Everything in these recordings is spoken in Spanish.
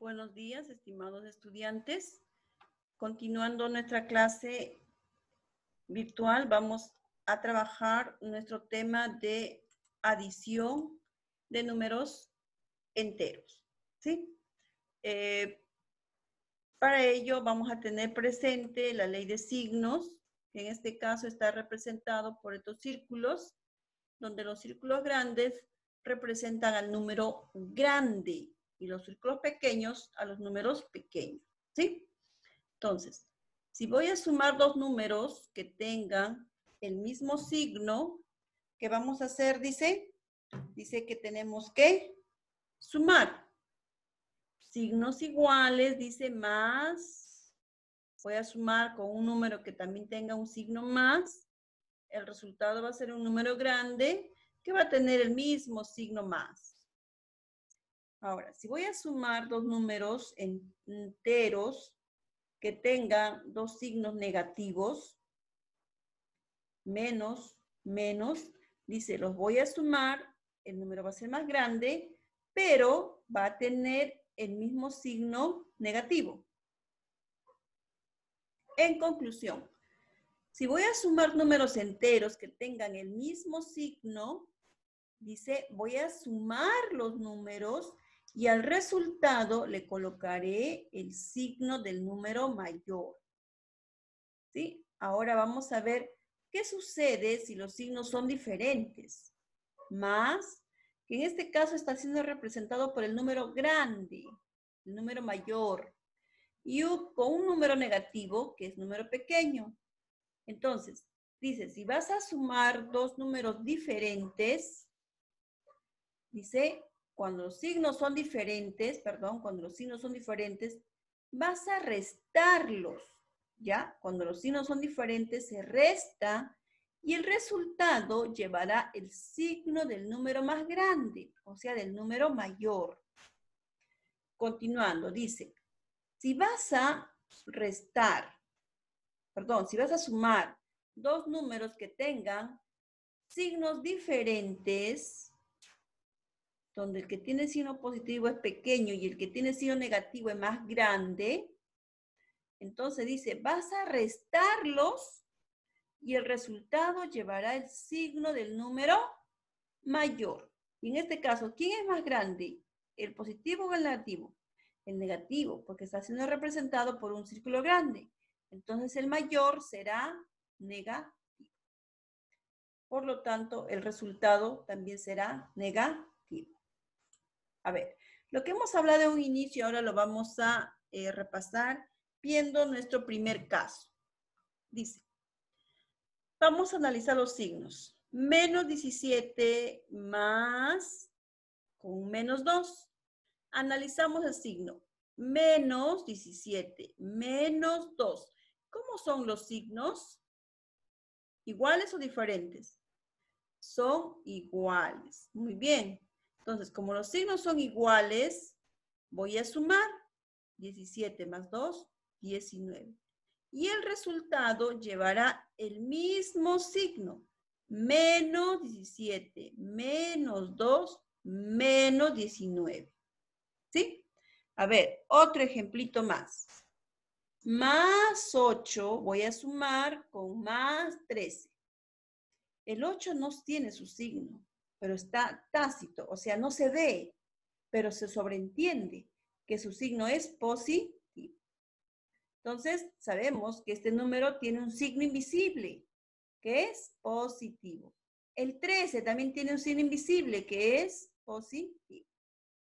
Buenos días, estimados estudiantes. Continuando nuestra clase virtual, vamos a trabajar nuestro tema de adición de números enteros. ¿sí? Eh, para ello vamos a tener presente la ley de signos, que en este caso está representado por estos círculos, donde los círculos grandes representan al número grande, y los círculos pequeños a los números pequeños, ¿sí? Entonces, si voy a sumar dos números que tengan el mismo signo, ¿qué vamos a hacer? Dice, dice que tenemos que sumar. Signos iguales, dice más. Voy a sumar con un número que también tenga un signo más. El resultado va a ser un número grande que va a tener el mismo signo más. Ahora, si voy a sumar dos números enteros que tengan dos signos negativos, menos, menos, dice, los voy a sumar, el número va a ser más grande, pero va a tener el mismo signo negativo. En conclusión, si voy a sumar números enteros que tengan el mismo signo, dice, voy a sumar los números y al resultado le colocaré el signo del número mayor. ¿Sí? Ahora vamos a ver qué sucede si los signos son diferentes. Más, que en este caso está siendo representado por el número grande, el número mayor, y con un número negativo, que es número pequeño. Entonces, dice, si vas a sumar dos números diferentes, dice, cuando los signos son diferentes, perdón, cuando los signos son diferentes, vas a restarlos, ¿ya? Cuando los signos son diferentes, se resta y el resultado llevará el signo del número más grande, o sea, del número mayor. Continuando, dice, si vas a restar, perdón, si vas a sumar dos números que tengan signos diferentes, donde el que tiene signo positivo es pequeño y el que tiene signo negativo es más grande, entonces dice, vas a restarlos y el resultado llevará el signo del número mayor. Y en este caso, ¿quién es más grande? ¿El positivo o el negativo? El negativo, porque está siendo representado por un círculo grande. Entonces el mayor será negativo. Por lo tanto, el resultado también será negativo. A ver, lo que hemos hablado en un inicio ahora lo vamos a eh, repasar viendo nuestro primer caso. Dice, vamos a analizar los signos. Menos 17 más con menos 2. Analizamos el signo. Menos 17, menos 2. ¿Cómo son los signos? ¿Iguales o diferentes? Son iguales. Muy bien. Entonces, como los signos son iguales, voy a sumar 17 más 2, 19. Y el resultado llevará el mismo signo, menos 17, menos 2, menos 19. ¿Sí? A ver, otro ejemplito más. Más 8 voy a sumar con más 13. El 8 no tiene su signo pero está tácito, o sea, no se ve, pero se sobreentiende que su signo es positivo. Entonces, sabemos que este número tiene un signo invisible, que es positivo. El 13 también tiene un signo invisible, que es positivo.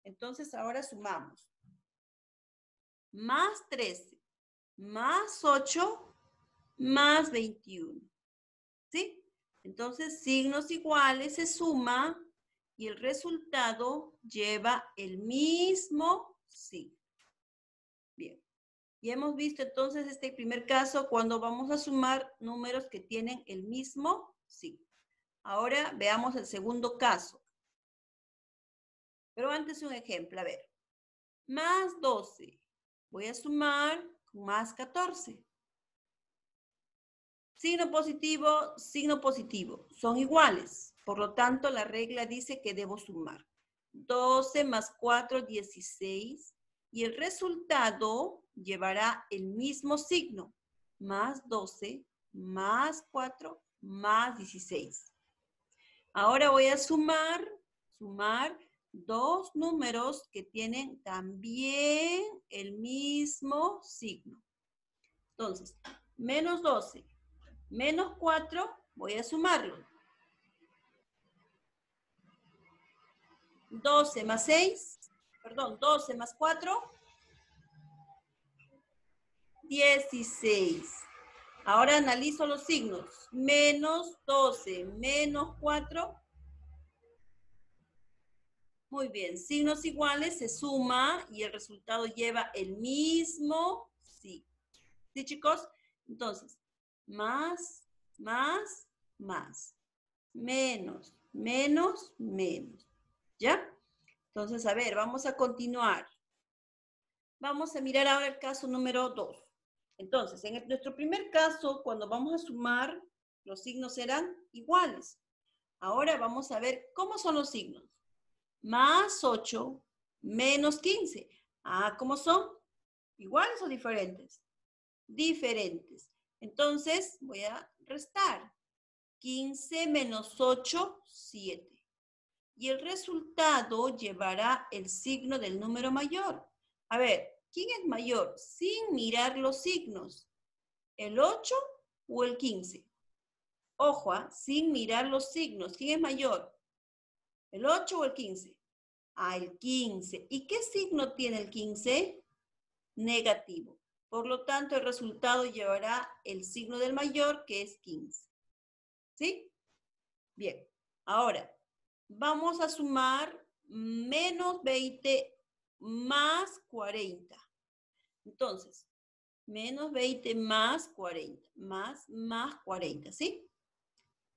Entonces, ahora sumamos. Más 13, más 8, más 21. Entonces, signos iguales se suma y el resultado lleva el mismo signo. Bien. Y hemos visto entonces este primer caso cuando vamos a sumar números que tienen el mismo signo. Ahora veamos el segundo caso. Pero antes un ejemplo, a ver. Más 12. Voy a sumar más 14. Signo positivo, signo positivo, son iguales. Por lo tanto, la regla dice que debo sumar 12 más 4, 16 y el resultado llevará el mismo signo, más 12, más 4, más 16. Ahora voy a sumar, sumar dos números que tienen también el mismo signo. Entonces, menos 12 menos 4, voy a sumarlo. 12 más 6, perdón, 12 más 4, 16. Ahora analizo los signos. Menos 12, menos 4. Muy bien, signos iguales se suma y el resultado lleva el mismo signo. Sí. ¿Sí, chicos? Entonces, más, más, más. Menos, menos, menos. ¿Ya? Entonces, a ver, vamos a continuar. Vamos a mirar ahora el caso número 2. Entonces, en nuestro primer caso, cuando vamos a sumar, los signos serán iguales. Ahora vamos a ver cómo son los signos. Más 8, menos 15. Ah, ¿cómo son? ¿Iguales o diferentes? Diferentes. Entonces, voy a restar. 15 menos 8, 7. Y el resultado llevará el signo del número mayor. A ver, ¿quién es mayor? Sin mirar los signos. ¿El 8 o el 15? Ojo, ¿ah? sin mirar los signos. ¿Quién es mayor? ¿El 8 o el 15? Ah, el 15. ¿Y qué signo tiene el 15? Negativo. Por lo tanto, el resultado llevará el signo del mayor, que es 15. ¿Sí? Bien. Ahora, vamos a sumar menos 20 más 40. Entonces, menos 20 más 40, más, más 40, ¿sí?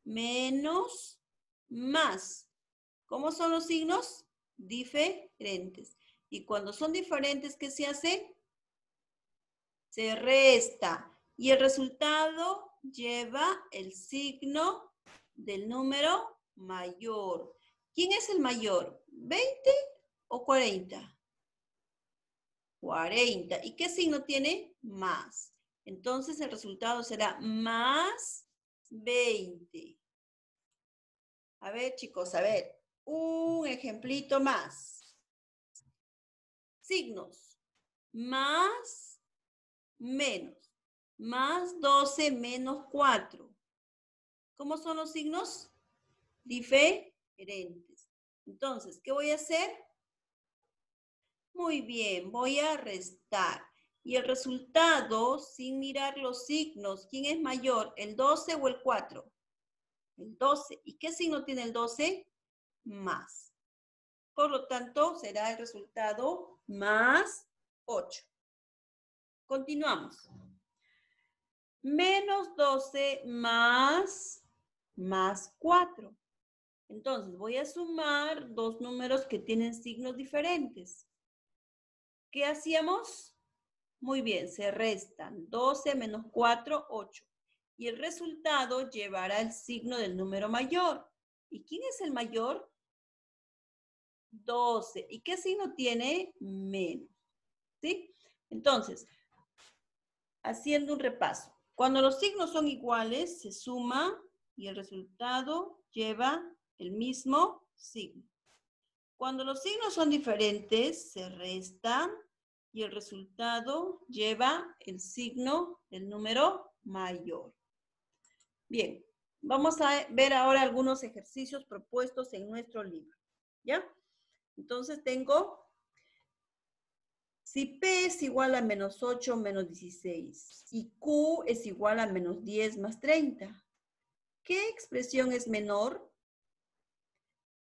Menos, más. ¿Cómo son los signos? Diferentes. Y cuando son diferentes, ¿qué se hace? se resta y el resultado lleva el signo del número mayor. ¿Quién es el mayor? ¿20 o 40? 40. ¿Y qué signo tiene? Más. Entonces el resultado será más 20. A ver, chicos, a ver. Un ejemplito más. Signos. Más menos. Más 12 menos 4. ¿Cómo son los signos? Diferentes. Entonces, ¿qué voy a hacer? Muy bien, voy a restar. Y el resultado, sin mirar los signos, ¿quién es mayor? ¿El 12 o el 4? El 12. ¿Y qué signo tiene el 12? Más. Por lo tanto, será el resultado más 8. Continuamos. Menos 12 más, más 4. Entonces, voy a sumar dos números que tienen signos diferentes. ¿Qué hacíamos? Muy bien, se restan 12 menos 4, 8. Y el resultado llevará el signo del número mayor. ¿Y quién es el mayor? 12. ¿Y qué signo tiene? Menos. ¿Sí? Entonces, haciendo un repaso. Cuando los signos son iguales, se suma y el resultado lleva el mismo signo. Cuando los signos son diferentes, se resta y el resultado lleva el signo del número mayor. Bien, vamos a ver ahora algunos ejercicios propuestos en nuestro libro. ¿Ya? Entonces tengo si P es igual a menos 8 menos 16 y Q es igual a menos 10 más 30, ¿qué expresión es menor?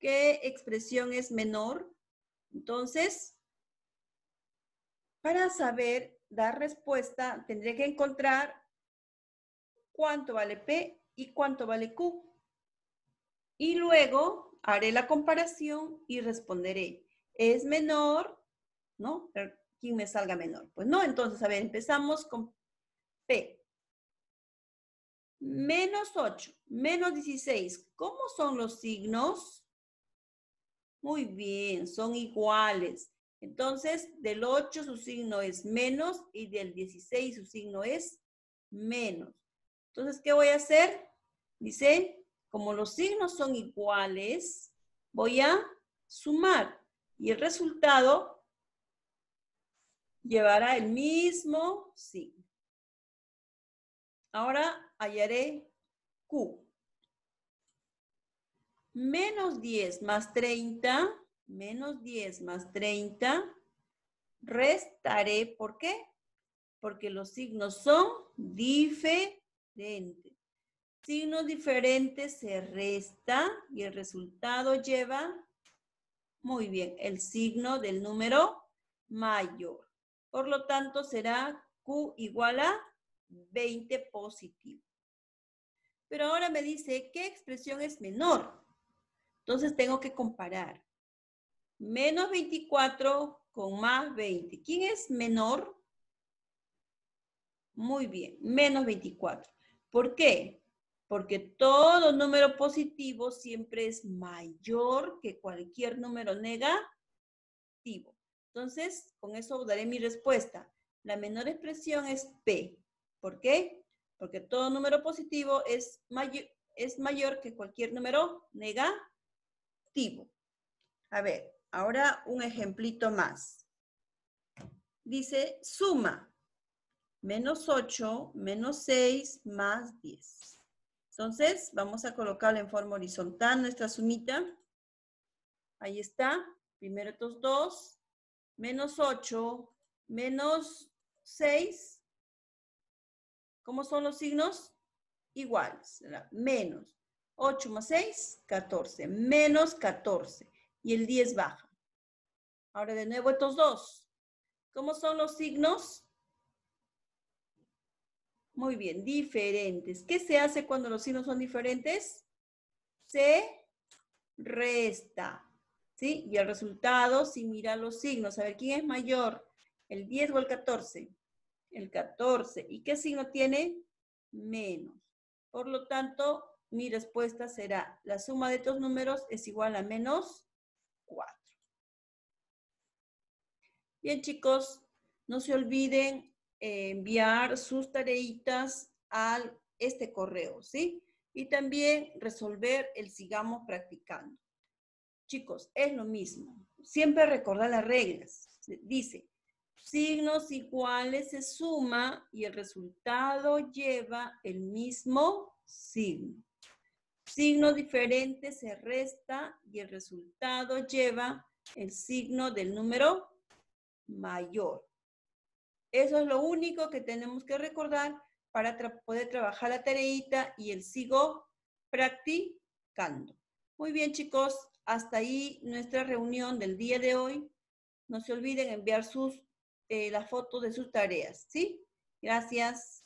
¿Qué expresión es menor? Entonces, para saber dar respuesta, tendré que encontrar cuánto vale P y cuánto vale Q. Y luego haré la comparación y responderé, ¿es menor? ¿No? ¿Quién me salga menor. Pues no, entonces, a ver, empezamos con P. Menos 8, menos 16. ¿Cómo son los signos? Muy bien, son iguales. Entonces, del 8 su signo es menos y del 16 su signo es menos. Entonces, ¿qué voy a hacer? Dice, como los signos son iguales, voy a sumar. Y el resultado llevará el mismo signo. Ahora hallaré Q. Menos 10 más 30, menos 10 más 30, restaré, ¿por qué? Porque los signos son diferentes. Signos diferentes se resta y el resultado lleva, muy bien, el signo del número mayor. Por lo tanto, será Q igual a 20 positivo. Pero ahora me dice, ¿qué expresión es menor? Entonces tengo que comparar. Menos 24 con más 20. ¿Quién es menor? Muy bien, menos 24. ¿Por qué? Porque todo número positivo siempre es mayor que cualquier número negativo. Entonces, con eso daré mi respuesta. La menor expresión es P. ¿Por qué? Porque todo número positivo es, mayor, que cualquier número negativo. A ver, ahora un ejemplito más. Dice, suma menos 8, menos 6, más 10. Entonces, vamos a colocarla en forma horizontal, nuestra sumita. Ahí está. Primero estos dos, menos 8, menos 6. ¿Cómo son los signos? Iguales, menos. 8 más 6, 14, menos 14. Y el 10 baja. Ahora de nuevo estos dos. ¿Cómo son los signos? Muy bien, diferentes. ¿Qué se hace cuando los signos son diferentes? Se resta. ¿sí? Y el resultado, si mira los signos, a ver, ¿quién es mayor? ¿El 10 o el 14? El 14. ¿Y qué signo tiene? Menos. Por lo tanto, mi respuesta será, la suma de estos números es igual a menos 4. Bien, chicos, no se olviden eh, enviar sus tareitas al este correo, ¿sí? Y también resolver el sigamos practicando. Chicos, es lo mismo. Siempre recordar las reglas. Dice, signos iguales se suma y el resultado lleva el mismo signo. Signos diferentes se resta y el resultado lleva el signo del número mayor. Eso es lo único que tenemos que recordar para poder trabajar la tareita y el sigo practicando. Muy bien, chicos. Hasta ahí nuestra reunión del día de hoy. No se olviden enviar sus, eh, las fotos de sus tareas, ¿sí? Gracias.